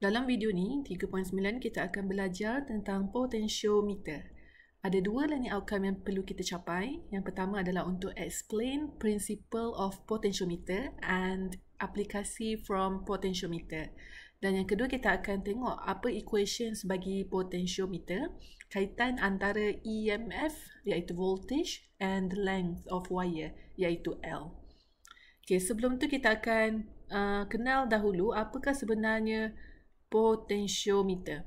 Dalam video ni, 3.9 kita akan belajar tentang potentiometer. Ada dua learning outcome yang perlu kita capai. Yang pertama adalah untuk explain principle of potentiometer and aplikasi from potentiometer. Dan yang kedua kita akan tengok apa equation sebagai potentiometer, kaitan antara EMF iaitu voltage and length of wire iaitu L. Okay, sebelum tu kita akan uh, kenal dahulu apakah sebenarnya potentiometer.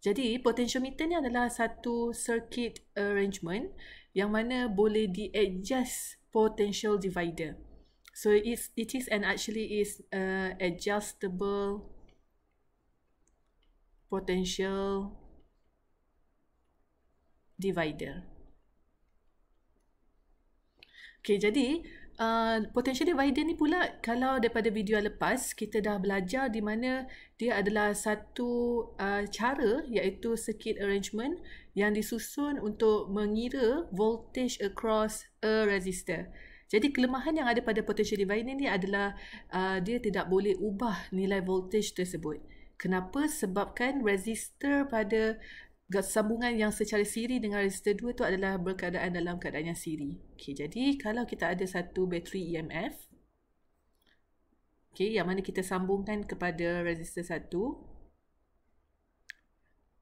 Jadi potentiometer ni adalah satu circuit arrangement yang mana boleh di adjust potential divider. So it's it is and actually is uh, adjustable potential divider. Okay, jadi uh, ah, potentially Biden ni pula kalau daripada video lepas kita dah belajar di mana dia adalah satu uh, cara iaitu circuit arrangement yang disusun untuk mengira voltage across a resistor. Jadi kelemahan yang ada pada potential divider ni adalah uh, dia tidak boleh ubah nilai voltage tersebut. Kenapa? Sebabkan resistor pada sambungan yang secara siri dengan resistor 2 tu adalah berkeadaan dalam keadaan yang siri. Okay, jadi kalau kita ada satu bateri EMF, okay, yang mana kita sambungkan kepada resistor 1,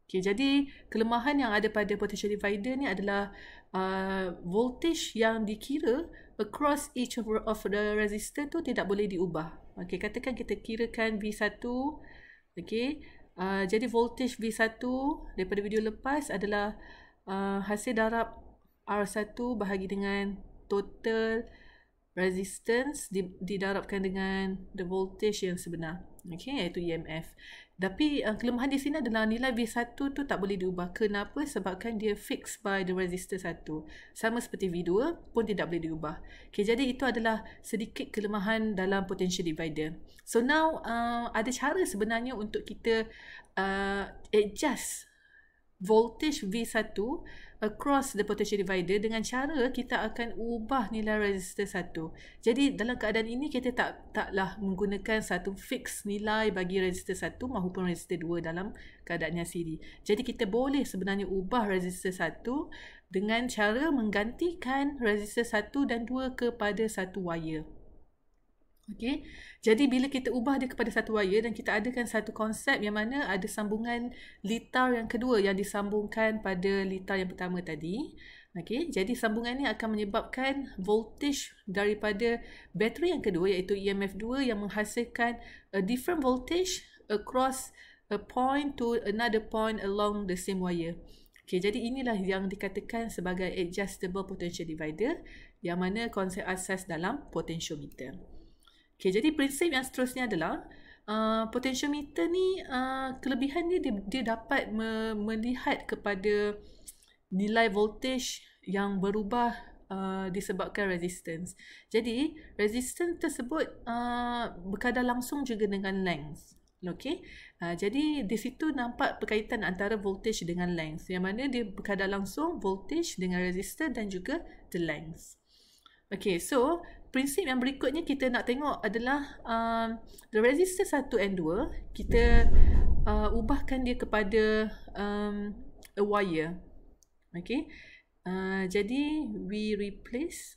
okay, jadi kelemahan yang ada pada potential divider ni adalah uh, voltage yang dikira across each of, of the resistor tu tidak boleh diubah. Okay, katakan kita kirakan V1, okay, Ah, jadi voltage V1 daripada video lepas adalah uh, hasil darab R1 bahagi dengan total resistance di, didarabkan dengan the voltage yang sebenar. Okay, iaitu EMF. Tapi uh, kelemahan di sini adalah nilai V1 tu tak boleh diubah. Kenapa? Sebabkan dia fixed by the resistor 1. Sama seperti V2 pun tidak boleh diubah. Okay, jadi itu adalah sedikit kelemahan dalam potential divider. So now uh, ada cara sebenarnya untuk kita uh, adjust voltage V1 across the potential divider dengan cara kita akan ubah nilai resistor satu. Jadi dalam keadaan ini kita tak taklah menggunakan satu fix nilai bagi resistor satu maupun resistor dua dalam keadaan yang siri. Jadi kita boleh sebenarnya ubah resistor satu dengan cara menggantikan resistor satu dan dua kepada satu wire. Okay. Jadi bila kita ubah dia kepada satu wire dan kita adakan satu konsep yang mana ada sambungan litar yang kedua yang disambungkan pada litar yang pertama tadi. Okay. Jadi sambungan ini akan menyebabkan voltage daripada bateri yang kedua iaitu EMF2 yang menghasilkan a different voltage across a point to another point along the same wire. Okay, jadi inilah yang dikatakan sebagai adjustable potential divider yang mana konsep asas dalam potentiometer. Okay, jadi prinsip yang seterusnya adalah uh, potentiometer ni uh, kelebihan dia dia dapat me- melihat kepada nilai voltage yang berubah uh, disebabkan resistance. Jadi resistance tersebut uh, berkadar langsung juga dengan length. Okay, uh, jadi di situ nampak perkaitan antara voltage dengan length. Yang mana dia berkadar langsung voltage dengan resistor dan juga the length. Okay, so prinsip yang berikutnya kita nak tengok adalah uh, the resistor 1 and 2 kita uh, ubahkan dia kepada um, a wire okay uh, jadi we replace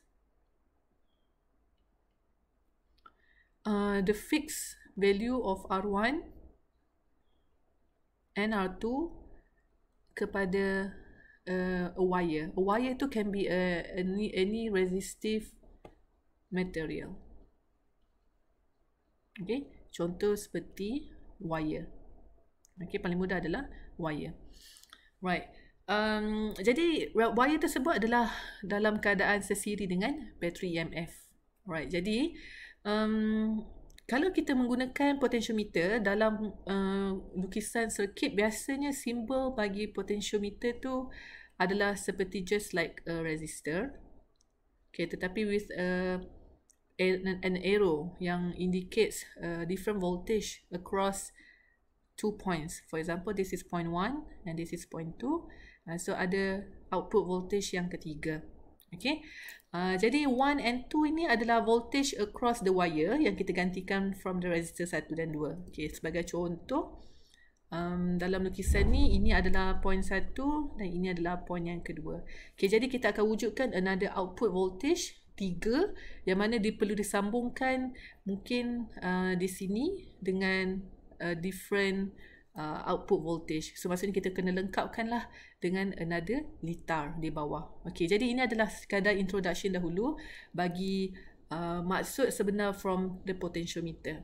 uh, the fixed value of R1 and R2 kepada uh, a wire. A wire tu can be a, any, any resistive material. Okay, contoh seperti wire. Okay, paling mudah adalah wire. Right. Um, jadi wire tersebut adalah dalam keadaan sesiri dengan bateri EMF. Right. Jadi um, kalau kita menggunakan potensiometer dalam uh, lukisan sirkuit biasanya simbol bagi potensiometer tu adalah seperti just like a resistor. Okay, tetapi with a an, an arrow yang indicates a different voltage across two points. For example, this is point one and this is point two. Uh, so ada output voltage yang ketiga. Okay. Uh, jadi one and two ini adalah voltage across the wire yang kita gantikan from the resistor satu dan dua. Okay, sebagai contoh, um, dalam lukisan ni, ini adalah point satu dan ini adalah point yang kedua. Okay, jadi kita akan wujudkan another output voltage tiga yang mana dia perlu disambungkan mungkin uh, di sini dengan uh, different uh, output voltage. So maksudnya kita kena lengkapkan lah dengan another litar di bawah. Okay, jadi ini adalah sekadar introduction dahulu bagi uh, maksud sebenar from the potentiometer.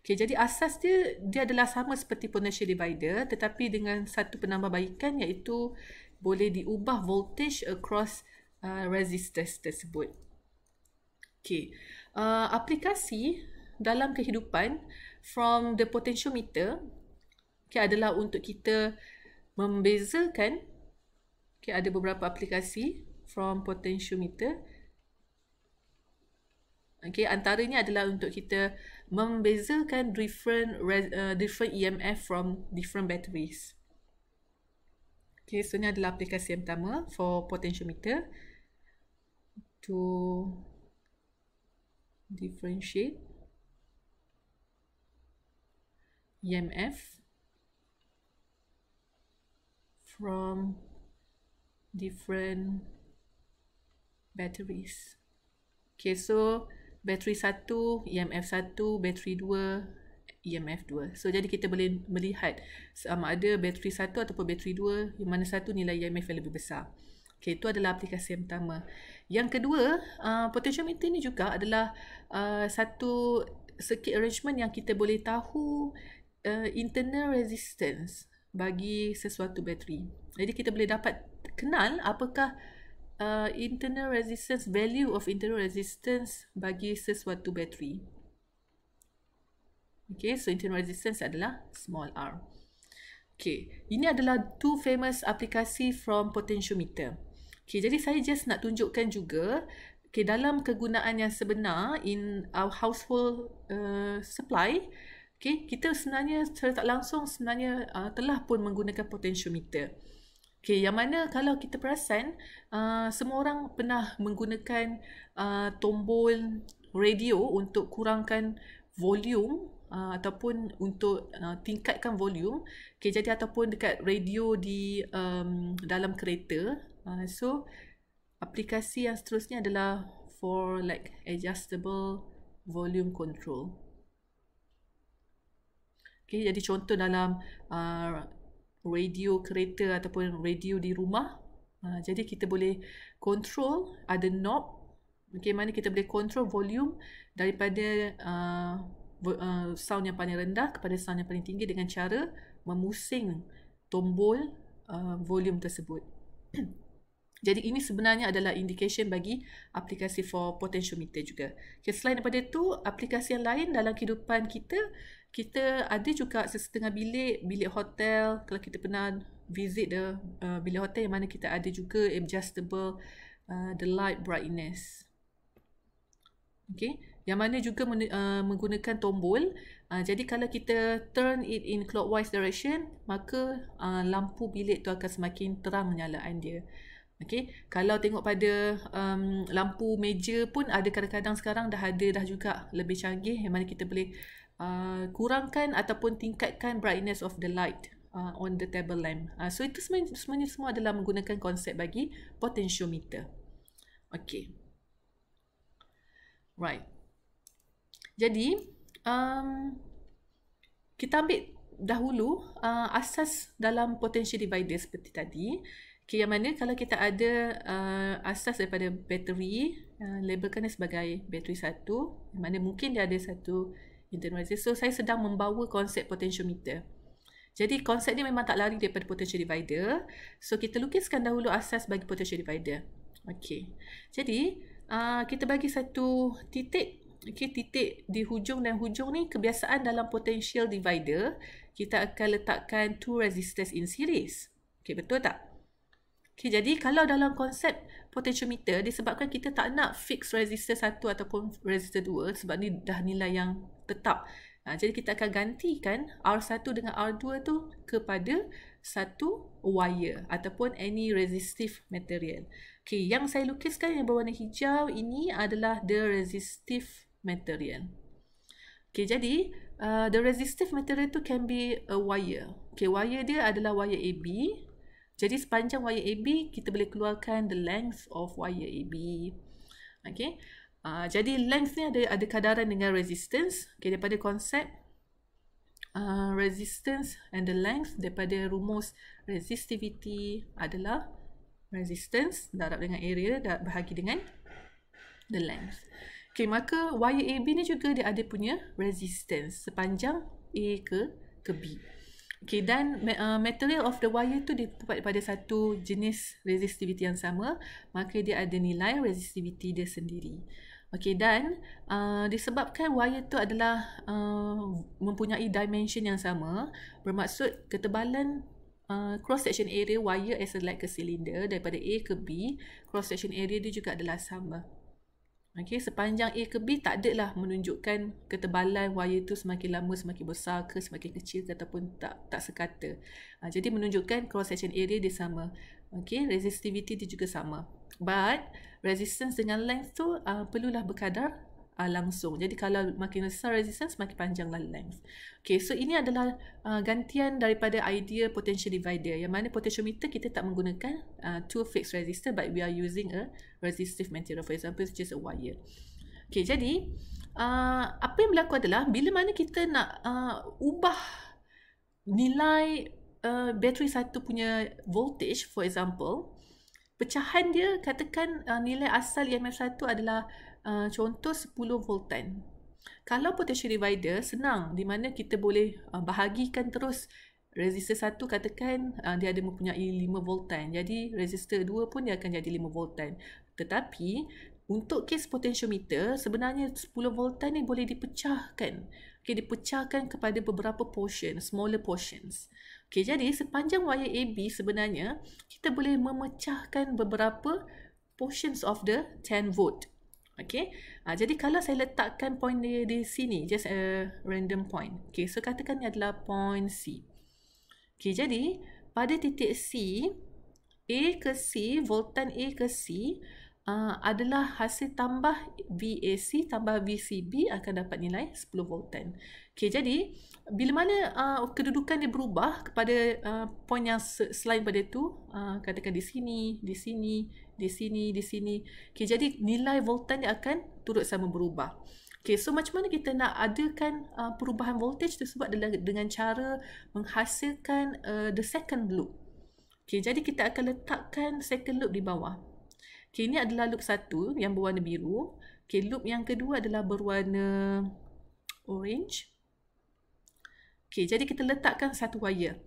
Okay, jadi asas dia, dia adalah sama seperti potential divider tetapi dengan satu penambahbaikan iaitu boleh diubah voltage across Uh, resistance tersebut. Okay. Uh, aplikasi dalam kehidupan from the potentiometer okay, adalah untuk kita membezakan okay, ada beberapa aplikasi from potentiometer okay, antaranya adalah untuk kita membezakan different uh, different EMF from different batteries okay, so ni adalah aplikasi yang pertama for potentiometer to differentiate EMF from different batteries. Okay, so battery 1, EMF 1, battery 2, EMF 2. So, jadi kita boleh melihat sama ada bateri 1 ataupun battery 2, yang mana satu nilai EMF yang lebih besar. Okay, itu adalah aplikasi yang pertama. Yang kedua, uh, potential ni juga adalah uh, satu circuit arrangement yang kita boleh tahu uh, internal resistance bagi sesuatu bateri. Jadi kita boleh dapat kenal apakah uh, internal resistance value of internal resistance bagi sesuatu bateri. Okay, so internal resistance adalah small r. Okay, ini adalah two famous aplikasi from potentiometer. Okay, jadi saya just nak tunjukkan juga okay, dalam kegunaan yang sebenar in our household uh, supply, okay, kita sebenarnya secara tak langsung sebenarnya uh, telah pun menggunakan potentiometer. Okay, yang mana kalau kita perasan, uh, semua orang pernah menggunakan uh, tombol radio untuk kurangkan volume uh, ataupun untuk uh, tingkatkan volume. Okay, jadi ataupun dekat radio di um, dalam kereta, Uh, so aplikasi yang seterusnya adalah for like adjustable volume control. Okay, jadi contoh dalam uh, radio kereta ataupun radio di rumah. Uh, jadi kita boleh control ada knob Okay, mana kita boleh control volume daripada uh, vo- uh, sound yang paling rendah kepada sound yang paling tinggi dengan cara memusing tombol uh, volume tersebut. Jadi ini sebenarnya adalah indication bagi aplikasi for potentiometer juga. Okay, selain daripada itu, aplikasi yang lain dalam kehidupan kita, kita ada juga sesetengah bilik, bilik hotel, kalau kita pernah visit the uh, bilik hotel yang mana kita ada juga adjustable uh, the light brightness. Okay. Yang mana juga men- uh, menggunakan tombol. Uh, jadi kalau kita turn it in clockwise direction, maka uh, lampu bilik tu akan semakin terang menyalaan dia. Okay, kalau tengok pada um, lampu meja pun ada kadang-kadang sekarang dah ada dah juga lebih canggih yang mana kita boleh uh, kurangkan ataupun tingkatkan brightness of the light uh, on the table lamp. Uh, so itu sebenarnya, sebenarnya semua adalah menggunakan konsep bagi potentiometer. Okay, right. Jadi um, kita ambil dahulu uh, asas dalam potential divider seperti tadi. Okay, yang mana kalau kita ada uh, asas daripada bateri, uh, labelkan dia sebagai bateri satu, yang mana mungkin dia ada satu internal resistor. So, saya sedang membawa konsep potentiometer. Jadi, konsep ni memang tak lari daripada potential divider. So, kita lukiskan dahulu asas bagi potential divider. Okay. Jadi, uh, kita bagi satu titik. Okay, titik di hujung dan hujung ni kebiasaan dalam potential divider, kita akan letakkan two resistors in series. Okay, betul tak? Okay, jadi kalau dalam konsep potentiometer disebabkan kita tak nak fix resistor satu ataupun resistor dua sebab ni dah nilai yang tetap. Ha, jadi kita akan gantikan R1 dengan R2 tu kepada satu wire ataupun any resistive material. Okay, yang saya lukiskan yang berwarna hijau ini adalah the resistive material. Okay, jadi uh, the resistive material tu can be a wire. Okay, wire dia adalah wire AB. Jadi sepanjang wayar AB kita boleh keluarkan the length of wayar AB. okay? Uh, jadi length ni ada ada kadaran dengan resistance. Okey daripada konsep uh, resistance and the length daripada rumus resistivity adalah resistance darab dengan area darab bahagi dengan the length. Okay, maka wayar AB ni juga dia ada punya resistance sepanjang A ke ke B. Okay, dan uh, material of the wire tu dia pada satu jenis resistivity yang sama, maka dia ada nilai resistivity dia sendiri. Okay, dan uh, disebabkan wire tu adalah uh, mempunyai dimension yang sama, bermaksud ketebalan uh, cross-section area wire as a like a cylinder daripada A ke B, cross-section area dia juga adalah sama. Okay, sepanjang A ke B tak adalah menunjukkan ketebalan wire tu semakin lama semakin besar ke semakin kecil ke ataupun tak tak sekata. Ha, jadi menunjukkan cross section area dia sama. Okay, resistivity dia juga sama. But resistance dengan length tu uh, perlulah berkadar uh, langsung. Jadi kalau makin besar resistance, makin panjanglah length. Okay, so ini adalah uh, gantian daripada idea potential divider. Yang mana potentiometer kita tak menggunakan uh, two fixed resistor but we are using a resistive material. For example, it's just a wire. Okay, jadi uh, apa yang berlaku adalah bila mana kita nak uh, ubah nilai uh, bateri satu punya voltage, for example, pecahan dia katakan uh, nilai asal EMF satu adalah Eh, contoh 10 voltan. Kalau potential divider senang di mana kita boleh uh, bahagikan terus resistor satu katakan uh, dia ada mempunyai 5 voltan. Jadi resistor 2 pun dia akan jadi 5 voltan. Tetapi untuk kes potentiometer sebenarnya 10 voltan ni boleh dipecahkan. Okey dipecahkan kepada beberapa portion, smaller portions. Okey jadi sepanjang wayar AB sebenarnya kita boleh memecahkan beberapa portions of the 10 volt. Okay. Uh, ah, jadi kalau saya letakkan point dia di sini, just a random point. Okay. So katakan ni adalah point C. Okay. Jadi pada titik C, A ke C, voltan A ke C uh, adalah hasil tambah VAC tambah VCB akan dapat nilai 10 voltan. Okay. Jadi bila mana uh, kedudukan dia berubah kepada uh, poin yang selain pada itu, uh, katakan di sini, di sini, di sini, di sini. Okay, jadi nilai voltan dia akan turut sama berubah. Okay, so macam mana kita nak adakan uh, perubahan voltage tersebut adalah dengan cara menghasilkan uh, the second loop. Okay, jadi kita akan letakkan second loop di bawah. Okay, ini adalah loop satu yang berwarna biru. Okay, loop yang kedua adalah berwarna orange. Okey, jadi kita letakkan satu wire.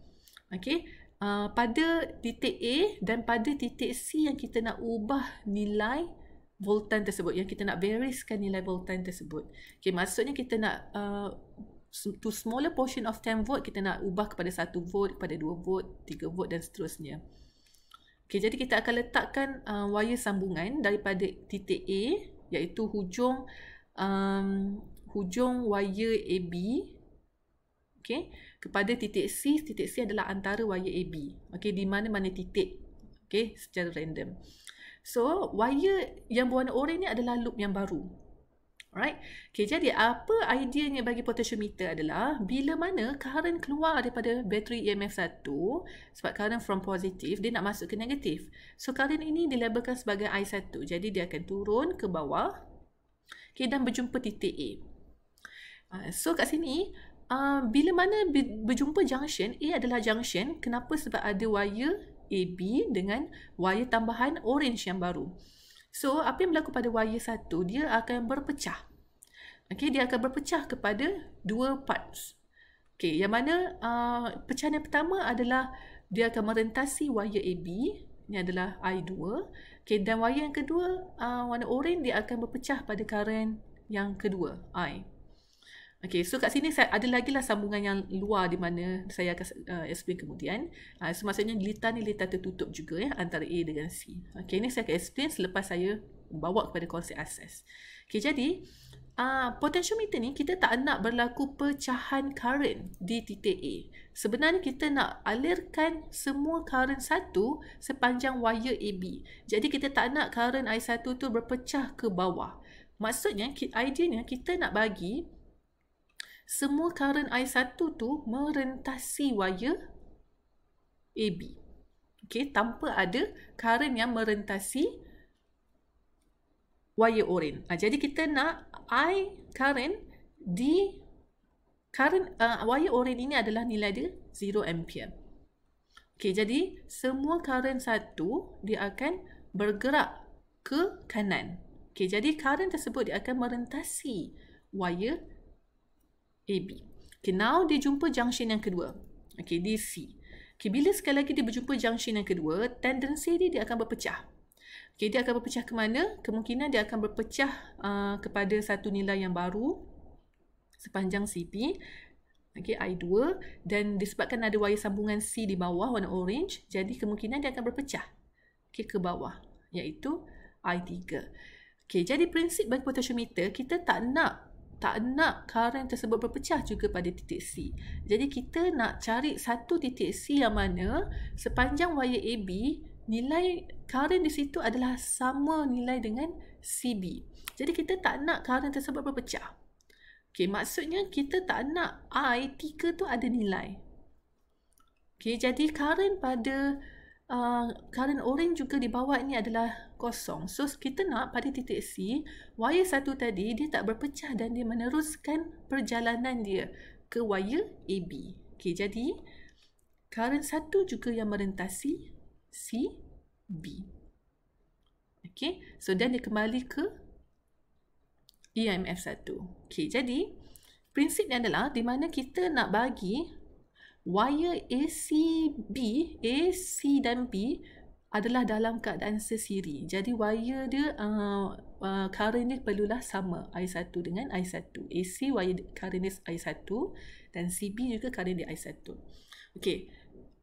Okey, uh, pada titik A dan pada titik C yang kita nak ubah nilai voltan tersebut, yang kita nak variskan nilai voltan tersebut. Okey, maksudnya kita nak uh, to smaller portion of 10 volt, kita nak ubah kepada 1 volt, kepada 2 volt, 3 volt dan seterusnya. Okey, jadi kita akan letakkan uh, wire sambungan daripada titik A iaitu hujung um, hujung wayar AB okay, kepada titik C, titik C adalah antara wire AB. Okay, di mana mana titik okay, secara random. So, wire yang berwarna oranye ni adalah loop yang baru. Alright. Okay, jadi apa ideanya bagi potentiometer adalah bila mana current keluar daripada bateri EMF 1 sebab current from positif dia nak masuk ke negatif. So current ini dilabelkan sebagai I1. Jadi dia akan turun ke bawah okay, dan berjumpa titik A. Ah, so kat sini Ah, bila mana berjumpa junction A adalah junction kenapa sebab ada wire AB dengan wire tambahan orange yang baru so apa yang berlaku pada wire satu dia akan berpecah Okay, dia akan berpecah kepada dua parts Okay, yang mana uh, pecahan yang pertama adalah dia akan merentasi wire AB ini adalah I2 Okay, dan wire yang kedua uh, warna orange dia akan berpecah pada current yang kedua I Okay, so kat sini saya ada lagi lah sambungan yang luar di mana saya akan uh, explain kemudian. Uh, so maksudnya lita ni lita tertutup juga ya antara A dengan C. Okay, ni saya akan explain selepas saya bawa kepada konsep asas. Okay, jadi uh, potentiometer ni kita tak nak berlaku pecahan current di titik A. Sebenarnya kita nak alirkan semua current satu sepanjang wire AB. Jadi kita tak nak current I1 tu berpecah ke bawah. Maksudnya, idea ni kita nak bagi semua karen I1 tu merentasi wire AB. Okay, tanpa ada karen yang merentasi wire orange. Ha, jadi kita nak I karen di karen uh, wire orange ini adalah nilai dia 0 ampere. Okay, jadi semua karen satu dia akan bergerak ke kanan. Okay, jadi karen tersebut dia akan merentasi wire AB. Okay, now dia jumpa junction yang kedua. Okay, DC. C. Okay, bila sekali lagi dia berjumpa junction yang kedua, tendensi dia, dia akan berpecah. Okay, dia akan berpecah ke mana? Kemungkinan dia akan berpecah uh, kepada satu nilai yang baru sepanjang CP. Okay, I2. Dan disebabkan ada wayar sambungan C di bawah warna orange, jadi kemungkinan dia akan berpecah okay, ke bawah iaitu I3. Okay, jadi prinsip bagi potensiometer kita tak nak tak nak current tersebut berpecah juga pada titik C. Jadi kita nak cari satu titik C yang mana sepanjang wayar AB nilai current di situ adalah sama nilai dengan CB. Jadi kita tak nak current tersebut berpecah. Okey, maksudnya kita tak nak I tiga tu ada nilai. Okey, jadi current pada uh, current orange juga di bawah ni adalah kosong. So kita nak pada titik C, wire satu tadi dia tak berpecah dan dia meneruskan perjalanan dia ke wire AB. Okey, jadi current satu juga yang merentasi C B. Okey, so dan dia kembali ke EMF satu. Okey, jadi prinsipnya adalah di mana kita nak bagi wire ACB, AC dan B adalah dalam keadaan sesiri. Jadi wire dia uh, uh, current dia perlulah sama I1 dengan I1. AC wire current is I1 dan CB juga current di I1. Okey.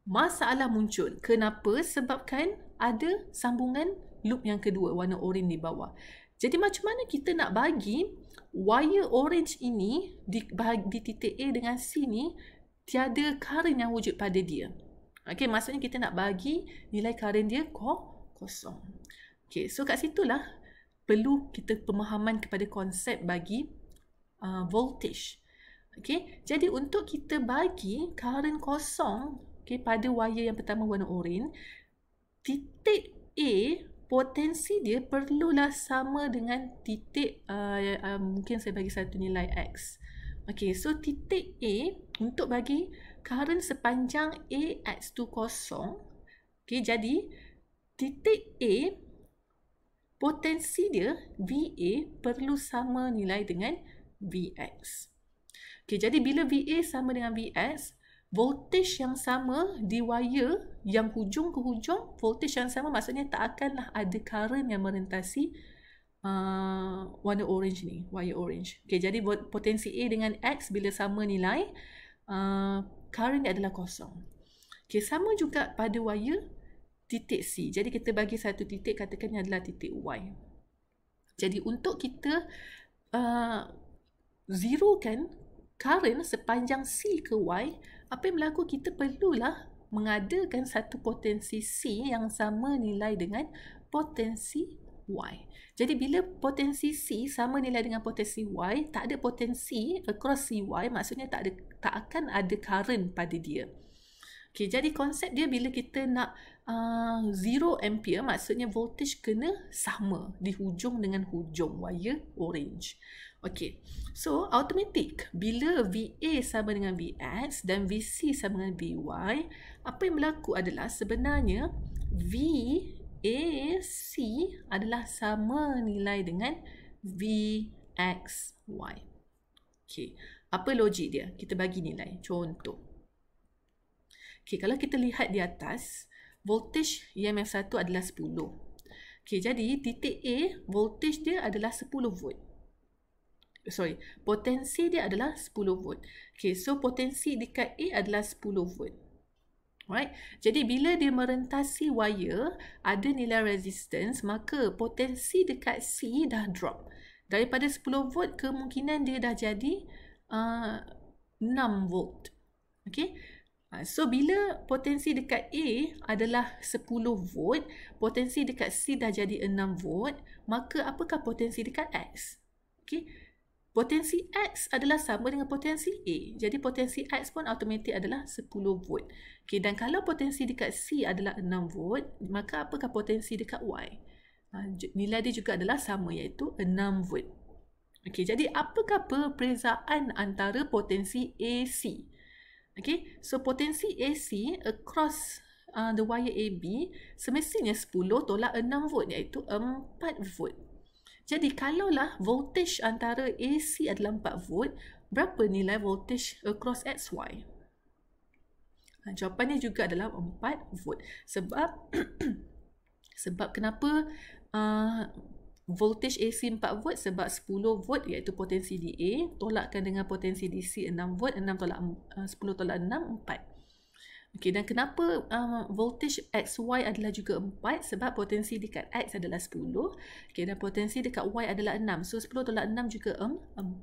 Masalah muncul. Kenapa? Sebabkan ada sambungan loop yang kedua warna orange di bawah. Jadi macam mana kita nak bagi wire orange ini di, di titik A dengan C ni tiada current yang wujud pada dia. Okay, maksudnya kita nak bagi nilai current dia kosong. Okay, so kat situlah perlu kita pemahaman kepada konsep bagi uh, voltage. Okay, jadi untuk kita bagi current kosong okay, pada wire yang pertama warna oranye, titik A potensi dia perlulah sama dengan titik uh, uh, mungkin saya bagi satu nilai X. Okay, so titik A untuk bagi current sepanjang A x tu kosong. Okay, jadi titik A potensi dia VA perlu sama nilai dengan VX. Okay, jadi bila VA sama dengan VX, voltage yang sama di wire yang hujung ke hujung, voltage yang sama maksudnya tak akanlah ada current yang merentasi uh, warna orange ni, wire orange. Okay, jadi potensi A dengan X bila sama nilai, uh, current adalah kosong. Okay, sama juga pada wire titik C. Jadi kita bagi satu titik katakan yang adalah titik Y. Jadi untuk kita uh, zero kan current sepanjang C ke Y, apa yang berlaku kita perlulah mengadakan satu potensi C yang sama nilai dengan potensi Y. Jadi bila potensi C sama nilai dengan potensi Y, tak ada potensi across CY maksudnya tak ada tak akan ada current pada dia. Okay, jadi konsep dia bila kita nak uh, zero ampere maksudnya voltage kena sama di hujung dengan hujung wire orange. Okay, so automatic bila VA sama dengan VX dan VC sama dengan VY, apa yang berlaku adalah sebenarnya V AC adalah sama nilai dengan VXY. Okey, apa logik dia? Kita bagi nilai. Contoh. Okey, kalau kita lihat di atas, voltage EMF 1 adalah 10. Okey, jadi titik A, voltage dia adalah 10 volt. Sorry, potensi dia adalah 10 volt. Okey, so potensi dekat A adalah 10 volt. Right? Jadi bila dia merentasi wire, ada nilai resistance, maka potensi dekat C dah drop. Daripada 10 volt, kemungkinan dia dah jadi uh, 6 volt. Okay? Uh, so, bila potensi dekat A adalah 10 volt, potensi dekat C dah jadi 6 volt, maka apakah potensi dekat X? Okay? potensi X adalah sama dengan potensi A. Jadi potensi X pun automatik adalah 10 volt. Okay, dan kalau potensi dekat C adalah 6 volt, maka apakah potensi dekat Y? Ha, nilai dia juga adalah sama iaitu 6 volt. Okay, jadi apakah perbezaan antara potensi AC? Okay, so potensi AC across uh, the wire AB semestinya 10 tolak 6 volt iaitu 4 volt. Jadi kalaulah voltage antara AC adalah 4 volt, berapa nilai voltage across eh, XY? Ha, jawapannya juga adalah 4 volt. Sebab sebab kenapa uh, voltage AC 4 volt? Sebab 10 volt iaitu potensi DA tolakkan dengan potensi DC 6 volt, 6 tolak, eh, uh, 10 tolak 6, 4. Okay, dan kenapa um, voltage XY adalah juga 4 sebab potensi dekat X adalah 10 okay, dan potensi dekat Y adalah 6 so 10 tolak 6 juga um,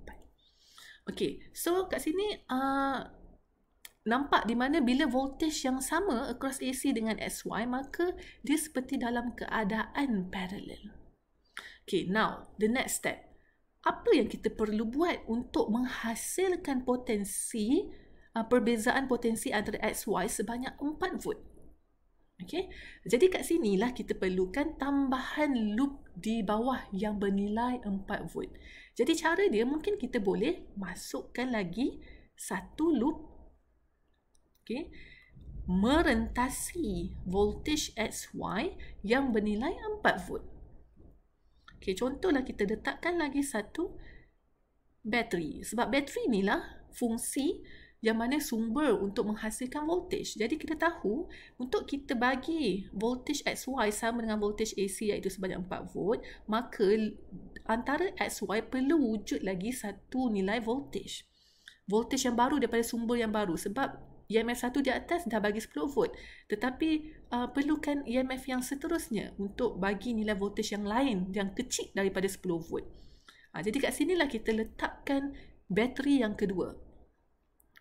4 Okay, so kat sini uh, nampak di mana bila voltage yang sama across AC dengan XY maka dia seperti dalam keadaan parallel Okay, now the next step apa yang kita perlu buat untuk menghasilkan potensi uh, perbezaan potensi antara X Y sebanyak 4 volt. Okay? Jadi kat sini lah kita perlukan tambahan loop di bawah yang bernilai 4 volt. Jadi cara dia mungkin kita boleh masukkan lagi satu loop okay, merentasi voltage X Y yang bernilai 4 volt. Okay, contohlah kita letakkan lagi satu bateri. Sebab bateri inilah fungsi yang mana sumber untuk menghasilkan voltage. Jadi kita tahu untuk kita bagi voltage XY sama dengan voltage AC iaitu sebanyak 4 volt, maka antara XY perlu wujud lagi satu nilai voltage. Voltage yang baru daripada sumber yang baru sebab EMF satu di atas dah bagi 10 volt. Tetapi uh, perlukan EMF yang seterusnya untuk bagi nilai voltage yang lain yang kecil daripada 10 volt. Ha, jadi kat sinilah kita letakkan bateri yang kedua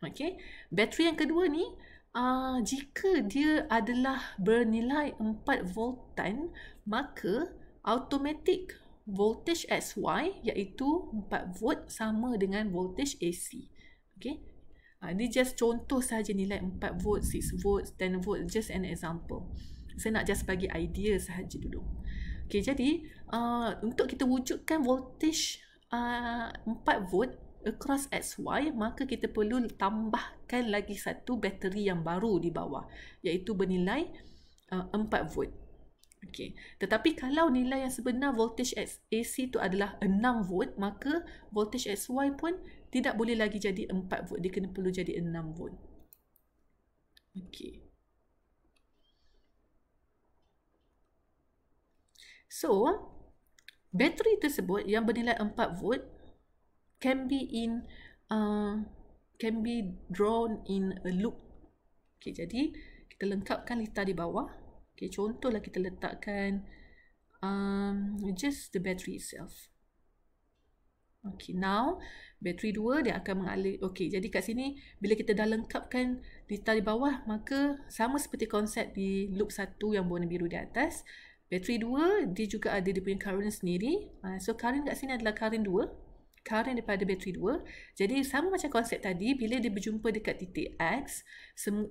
Okey. Bateri yang kedua ni uh, jika dia adalah bernilai 4 voltan, maka automatic voltage SY iaitu 4 volt sama dengan voltage AC. Okey. Uh, ah, ini just contoh saja nilai 4 volt, 6 volt, 10 volt just an example. Saya nak just bagi idea sahaja dulu. Okey, jadi uh, untuk kita wujudkan voltage uh, 4 volt, across XY maka kita perlu tambahkan lagi satu bateri yang baru di bawah iaitu bernilai uh, 4 volt. Okey. Tetapi kalau nilai yang sebenar voltage AC itu adalah 6 volt maka voltage XY pun tidak boleh lagi jadi 4 volt dia kena perlu jadi 6 volt. Okey. So, bateri tersebut yang bernilai 4 volt can be in uh, can be drawn in a loop. Okay, jadi kita lengkapkan lita di bawah. Okay, contohlah kita letakkan um, just the battery itself. Okay, now battery dua dia akan mengalir. Okay, jadi kat sini bila kita dah lengkapkan lita di bawah, maka sama seperti konsep di loop satu yang warna biru di atas, battery dua dia juga ada dia punya current sendiri. Uh, so, current kat sini adalah current dua current daripada bateri 2. Jadi sama macam konsep tadi, bila dia berjumpa dekat titik X,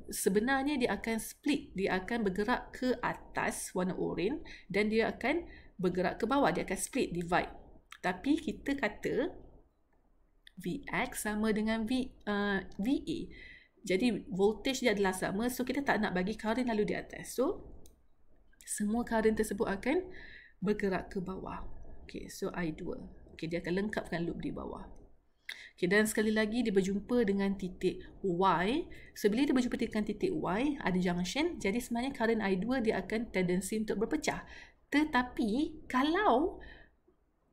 sebenarnya dia akan split, dia akan bergerak ke atas warna oranye dan dia akan bergerak ke bawah, dia akan split, divide. Tapi kita kata VX sama dengan V uh, VA. Jadi voltage dia adalah sama, so kita tak nak bagi current lalu di atas. So, semua current tersebut akan bergerak ke bawah. Okay, so I2. Okey, dia akan lengkapkan loop di bawah. Okey, dan sekali lagi dia berjumpa dengan titik Y. So, bila dia berjumpa dengan titik Y, ada junction. Jadi, sebenarnya current I2 dia akan tendency untuk berpecah. Tetapi, kalau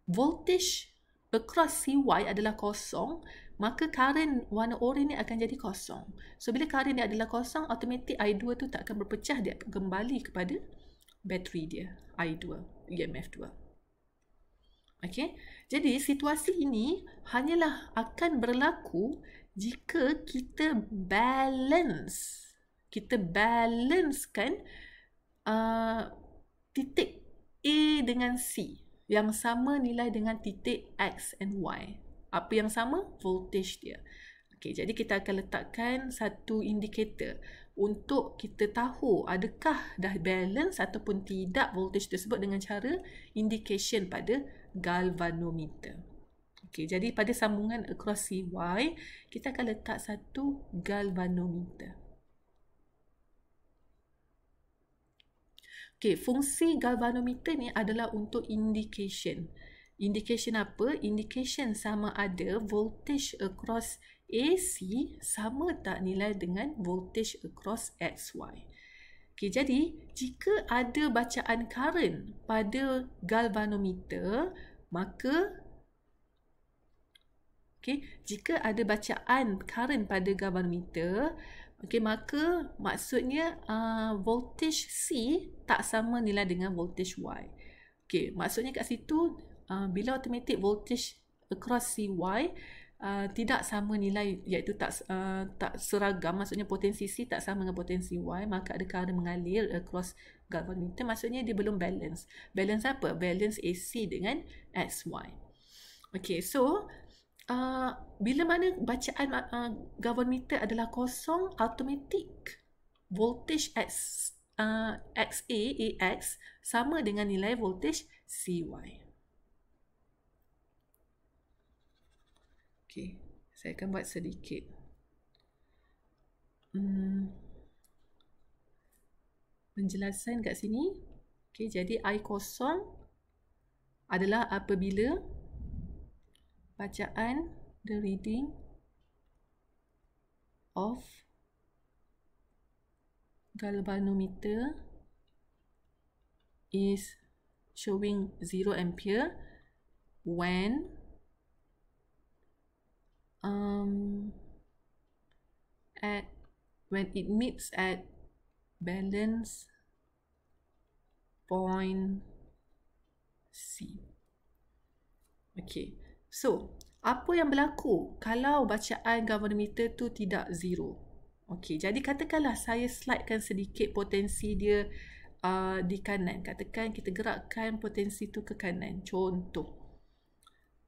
voltage across CY adalah kosong, maka current warna oranye ni akan jadi kosong. So, bila current dia adalah kosong, automatik I2 tu tak akan berpecah. Dia akan kembali kepada bateri dia, I2, EMF 2. Okey. Jadi situasi ini hanyalah akan berlaku jika kita balance kita balancekan uh, titik A dengan C yang sama nilai dengan titik X dan Y. Apa yang sama? Voltage dia. Okay, jadi kita akan letakkan satu indikator untuk kita tahu adakah dah balance ataupun tidak voltage tersebut dengan cara indication pada galvanometer. Okey, jadi pada sambungan across CY, kita akan letak satu galvanometer. Okey, fungsi galvanometer ni adalah untuk indication. Indication apa? Indication sama ada voltage across AC sama tak nilai dengan voltage across XY. Okay, jadi jika ada bacaan current pada galvanometer, maka okay, jika ada bacaan current pada galvanometer, okay, maka maksudnya uh, voltage C tak sama nilai dengan voltage Y. Okay, maksudnya kat situ uh, bila automatic voltage across CY uh, tidak sama nilai iaitu tak uh, tak seragam maksudnya potensi C tak sama dengan potensi Y maka ada ada mengalir across uh, galvanometer maksudnya dia belum balance balance apa balance AC dengan SY okey so uh, bila mana bacaan uh, galvanometer adalah kosong automatic voltage X uh, XA AX sama dengan nilai voltage CY Okey, saya akan buat sedikit. Hmm. Penjelasan kat sini. Okey, jadi I kosong adalah apabila bacaan the reading of galvanometer is showing 0 ampere when um at when it meets at balance point C. Okay. So, apa yang berlaku kalau bacaan galvanometer tu tidak zero? Okay, jadi katakanlah saya slidekan sedikit potensi dia uh, di kanan. Katakan kita gerakkan potensi tu ke kanan. Contoh.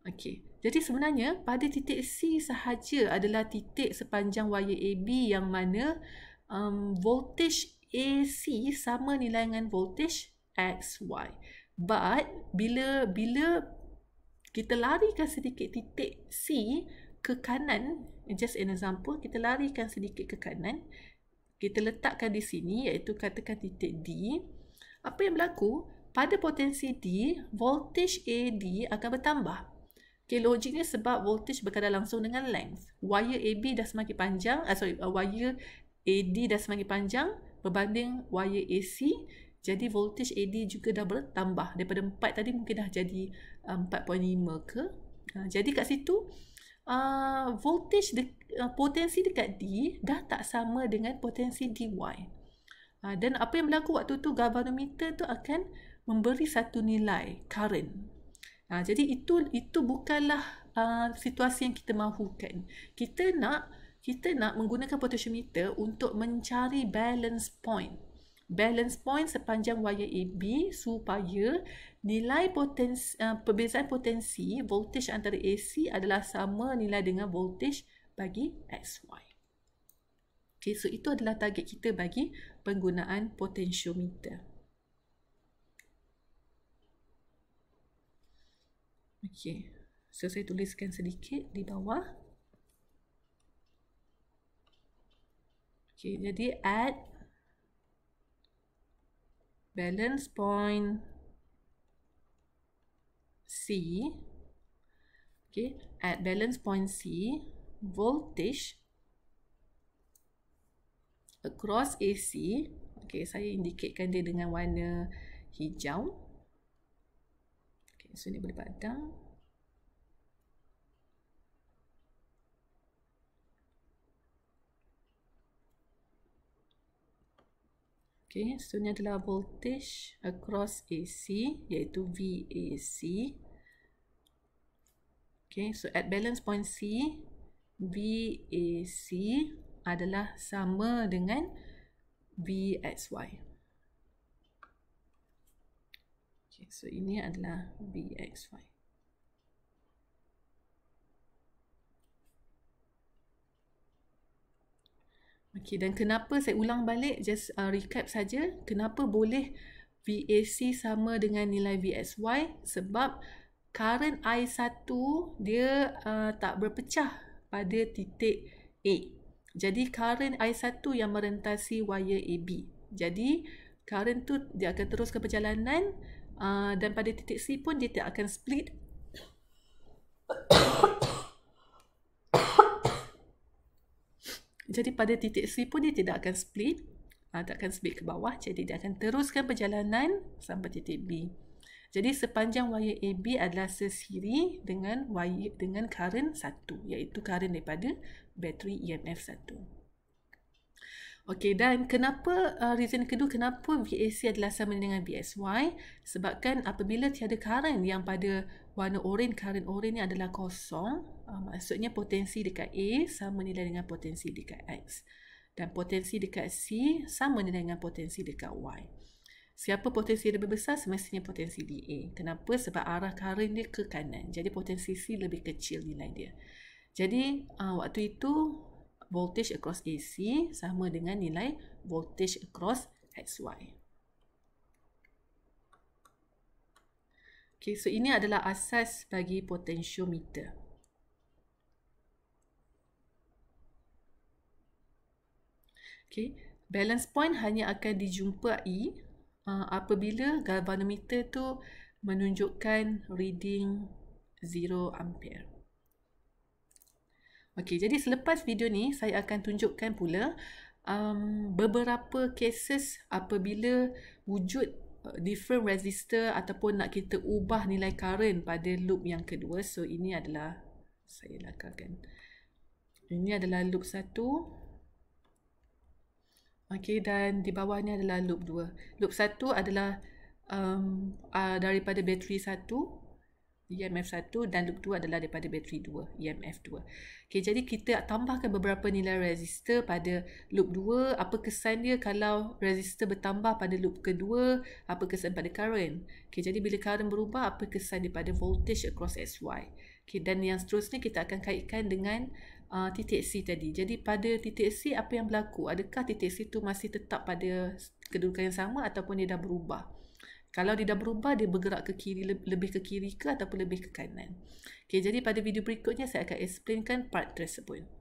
Okay, jadi sebenarnya pada titik C sahaja adalah titik sepanjang wire AB yang mana um, voltage AC sama nilai dengan voltage XY. But bila bila kita larikan sedikit titik C ke kanan, just an example, kita larikan sedikit ke kanan, kita letakkan di sini iaitu katakan titik D, apa yang berlaku? Pada potensi D, voltage AD akan bertambah. Okay, ni sebab voltage berkaitan langsung dengan length. Wire AB dah semakin panjang, uh, sorry, uh, wire AD dah semakin panjang berbanding wire AC. Jadi voltage AD juga dah bertambah. Daripada 4 tadi mungkin dah jadi um, uh, 4.5 ke. Uh, jadi kat situ, uh, voltage, de- uh, potensi dekat D dah tak sama dengan potensi DY. Ah, dan apa yang berlaku waktu tu galvanometer tu akan memberi satu nilai current. Ha, jadi itu itu bukanlah uh, situasi yang kita mahukan. Kita nak kita nak menggunakan potentiometer untuk mencari balance point. Balance point sepanjang wayar AB supaya nilai potensi uh, ah, perbezaan potensi voltage antara AC adalah sama nilai dengan voltage bagi XY. Okay, so itu adalah target kita bagi penggunaan potensiometer. Okey. So saya tuliskan sedikit di bawah. Okey, jadi add balance point C. Okey, add balance point C voltage across AC. Okey, saya indikatkan dia dengan warna hijau. So ni boleh padam. Okay, so ni adalah voltage across AC iaitu VAC. Okay, so at balance point C, VAC adalah sama dengan VXY. so ini adalah bx5 Okey dan kenapa saya ulang balik just uh, recap saja kenapa boleh VAC sama dengan nilai Vsy? sebab current I1 dia uh, tak berpecah pada titik A. Jadi current I1 yang merentasi wayar AB. Jadi current tu dia akan teruskan perjalanan uh, dan pada titik C pun dia tidak akan split jadi pada titik C pun dia tidak akan split uh, tak akan split ke bawah jadi dia akan teruskan perjalanan sampai titik B jadi sepanjang wayar AB adalah sesiri dengan wayar dengan current 1 iaitu current daripada bateri EMF 1. Okey dan kenapa uh, reason kedua kenapa VAC adalah sama dengan BSY sebabkan apabila tiada current yang pada warna oren current oren ni adalah kosong uh, maksudnya potensi dekat A sama nilai dengan potensi dekat X dan potensi dekat C sama nilai dengan potensi dekat Y siapa potensi lebih besar semestinya potensi di A kenapa sebab arah current dia ke kanan jadi potensi C lebih kecil nilai dia jadi uh, waktu itu voltage across AC sama dengan nilai voltage across XY. Okay, so ini adalah asas bagi potensiometer. Okay, balance point hanya akan dijumpai uh, apabila galvanometer tu menunjukkan reading 0 ampere. Okey, jadi selepas video ni saya akan tunjukkan pula um, beberapa cases apabila wujud uh, different resistor ataupun nak kita ubah nilai current pada loop yang kedua. So ini adalah saya lakarkan. Ini adalah loop satu. Okey dan di bawahnya adalah loop dua. Loop satu adalah um, uh, daripada bateri satu. EMF 1 dan loop 2 adalah daripada bateri 2, EMF 2. Okay, jadi kita tambahkan beberapa nilai resistor pada loop 2. Apa kesan dia kalau resistor bertambah pada loop kedua? Apa kesan pada current? Okay, jadi bila current berubah, apa kesan daripada voltage across SY? Okay, dan yang seterusnya kita akan kaitkan dengan uh, titik C tadi. Jadi pada titik C, apa yang berlaku? Adakah titik C tu masih tetap pada kedudukan yang sama ataupun dia dah berubah? Kalau dia dah berubah, dia bergerak ke kiri, lebih ke kiri ke ataupun lebih ke kanan. Okay, jadi pada video berikutnya, saya akan explainkan part tersebut.